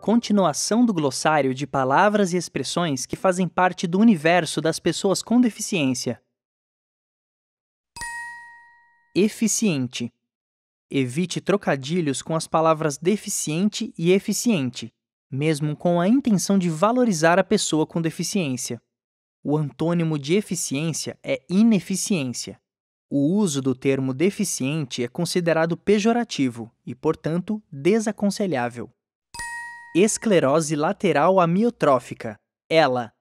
Continuação do glossário de palavras e expressões que fazem parte do universo das pessoas com deficiência. Eficiente. Evite trocadilhos com as palavras deficiente e eficiente, mesmo com a intenção de valorizar a pessoa com deficiência. O antônimo de eficiência é ineficiência o uso do termo deficiente é considerado pejorativo e, portanto, desaconselhável. Esclerose lateral amiotrófica. Ela.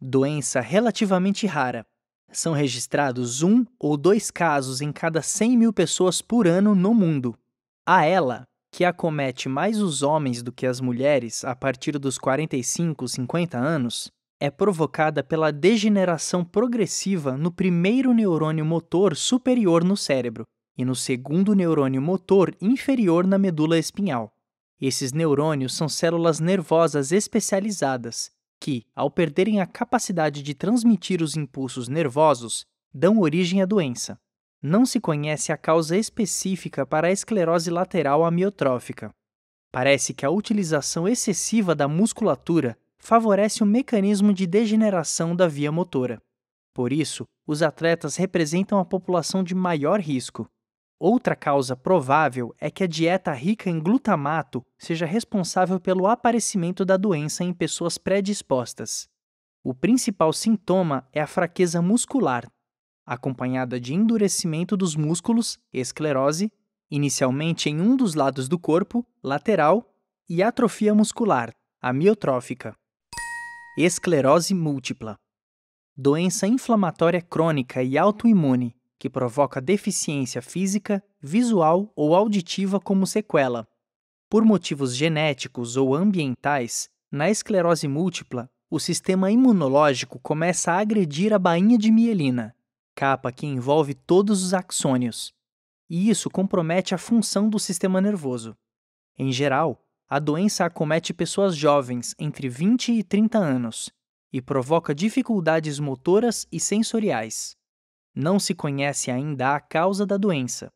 Doença relativamente rara. São registrados um ou dois casos em cada 100 mil pessoas por ano no mundo. A ela, que acomete mais os homens do que as mulheres a partir dos 45, 50 anos, é provocada pela degeneração progressiva no primeiro neurônio motor superior no cérebro e no segundo neurônio motor inferior na medula espinhal. Esses neurônios são células nervosas especializadas que, ao perderem a capacidade de transmitir os impulsos nervosos, dão origem à doença. Não se conhece a causa específica para a esclerose lateral amiotrófica. Parece que a utilização excessiva da musculatura favorece o mecanismo de degeneração da via motora. Por isso, os atletas representam a população de maior risco. Outra causa provável é que a dieta rica em glutamato seja responsável pelo aparecimento da doença em pessoas predispostas. O principal sintoma é a fraqueza muscular, acompanhada de endurecimento dos músculos, esclerose, inicialmente em um dos lados do corpo, lateral, e atrofia muscular, amiotrófica esclerose múltipla, doença inflamatória crônica e autoimune que provoca deficiência física, visual ou auditiva como sequela. Por motivos genéticos ou ambientais, na esclerose múltipla, o sistema imunológico começa a agredir a bainha de mielina, capa que envolve todos os axônios, e isso compromete a função do sistema nervoso. Em geral, a doença acomete pessoas jovens entre 20 e 30 anos e provoca dificuldades motoras e sensoriais. Não se conhece ainda a causa da doença.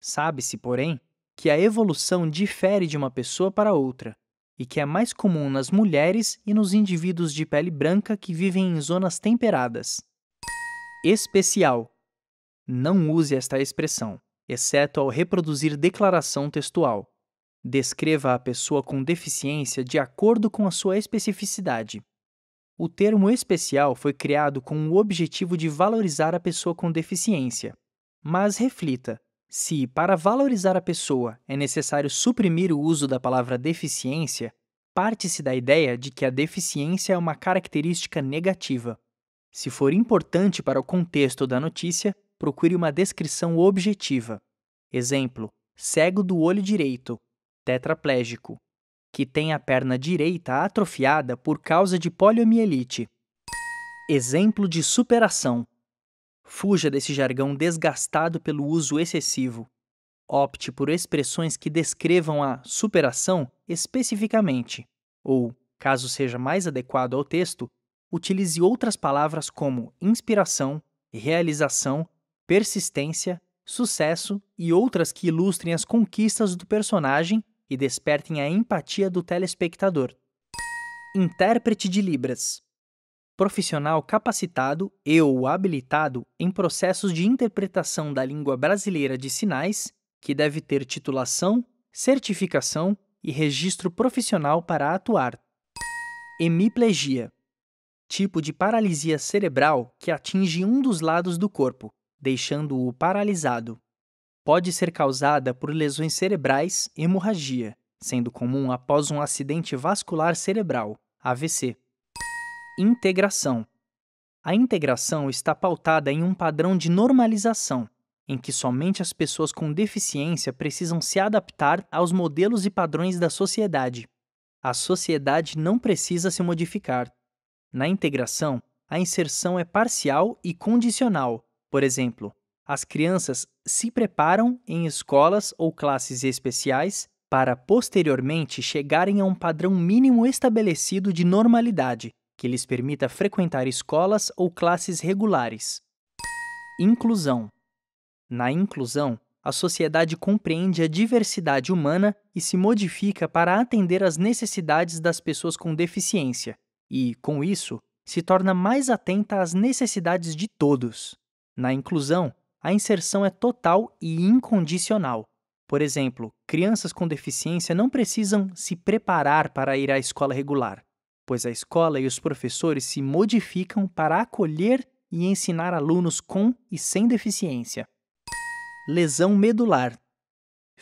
Sabe-se, porém, que a evolução difere de uma pessoa para outra e que é mais comum nas mulheres e nos indivíduos de pele branca que vivem em zonas temperadas. Especial. Não use esta expressão, exceto ao reproduzir declaração textual. Descreva a pessoa com deficiência de acordo com a sua especificidade. O termo especial foi criado com o objetivo de valorizar a pessoa com deficiência. Mas reflita: se, para valorizar a pessoa, é necessário suprimir o uso da palavra deficiência, parte-se da ideia de que a deficiência é uma característica negativa. Se for importante para o contexto da notícia, procure uma descrição objetiva. Exemplo: cego do olho direito, tetraplégico, que tem a perna direita atrofiada por causa de poliomielite. Exemplo de superação. Fuja desse jargão desgastado pelo uso excessivo. Opte por expressões que descrevam a superação especificamente, ou, caso seja mais adequado ao texto, utilize outras palavras como inspiração, realização, persistência, sucesso e outras que ilustrem as conquistas do personagem e despertem a empatia do telespectador. Intérprete de Libras profissional capacitado e ou habilitado em processos de interpretação da língua brasileira de sinais, que deve ter titulação, certificação e registro profissional para atuar. Hemiplegia tipo de paralisia cerebral que atinge um dos lados do corpo, deixando-o paralisado pode ser causada por lesões cerebrais, hemorragia, sendo comum após um acidente vascular cerebral, AVC. Integração. A integração está pautada em um padrão de normalização, em que somente as pessoas com deficiência precisam se adaptar aos modelos e padrões da sociedade. A sociedade não precisa se modificar. Na integração, a inserção é parcial e condicional. Por exemplo, as crianças se preparam em escolas ou classes especiais para posteriormente chegarem a um padrão mínimo estabelecido de normalidade que lhes permita frequentar escolas ou classes regulares. Inclusão. Na inclusão, a sociedade compreende a diversidade humana e se modifica para atender às necessidades das pessoas com deficiência, e, com isso, se torna mais atenta às necessidades de todos. Na inclusão, a inserção é total e incondicional. Por exemplo, crianças com deficiência não precisam se preparar para ir à escola regular, pois a escola e os professores se modificam para acolher e ensinar alunos com e sem deficiência. Lesão medular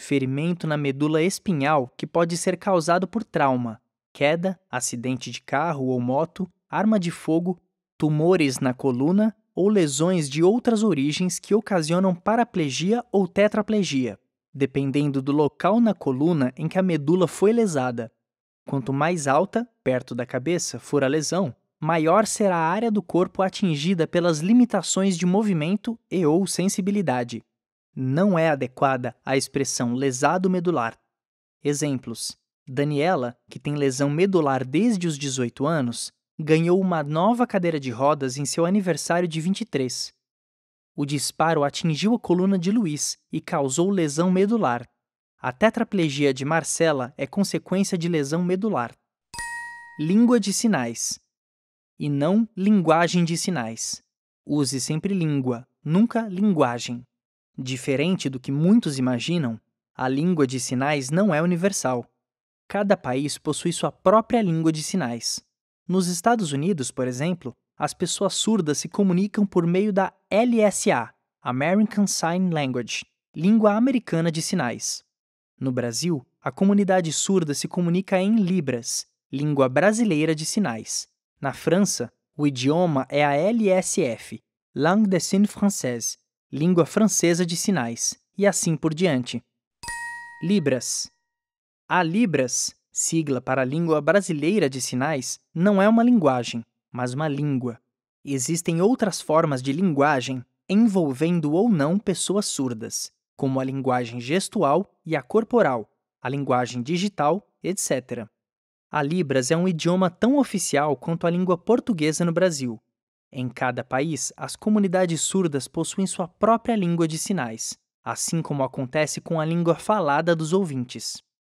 ferimento na medula espinhal que pode ser causado por trauma, queda, acidente de carro ou moto, arma de fogo, tumores na coluna, ou lesões de outras origens que ocasionam paraplegia ou tetraplegia, dependendo do local na coluna em que a medula foi lesada. Quanto mais alta, perto da cabeça, for a lesão, maior será a área do corpo atingida pelas limitações de movimento e ou sensibilidade. Não é adequada a expressão lesado medular. Exemplos: Daniela, que tem lesão medular desde os 18 anos, ganhou uma nova cadeira de rodas em seu aniversário de 23. O disparo atingiu a coluna de Luiz e causou lesão medular. A tetraplegia de Marcela é consequência de lesão medular. Língua de sinais. E não linguagem de sinais. Use sempre língua, nunca linguagem. Diferente do que muitos imaginam, a língua de sinais não é universal. Cada país possui sua própria língua de sinais. Nos Estados Unidos, por exemplo, as pessoas surdas se comunicam por meio da LSA, American Sign Language, língua americana de sinais. No Brasil, a comunidade surda se comunica em Libras, língua brasileira de sinais. Na França, o idioma é a LSF, Langue des Signes Française, língua francesa de sinais, e assim por diante. Libras. A Libras sigla para a língua brasileira de sinais, não é uma linguagem, mas uma língua. Existem outras formas de linguagem envolvendo ou não pessoas surdas, como a linguagem gestual e a corporal, a linguagem digital, etc. A Libras é um idioma tão oficial quanto a língua portuguesa no Brasil. Em cada país, as comunidades surdas possuem sua própria língua de sinais, assim como acontece com a língua falada dos ouvintes.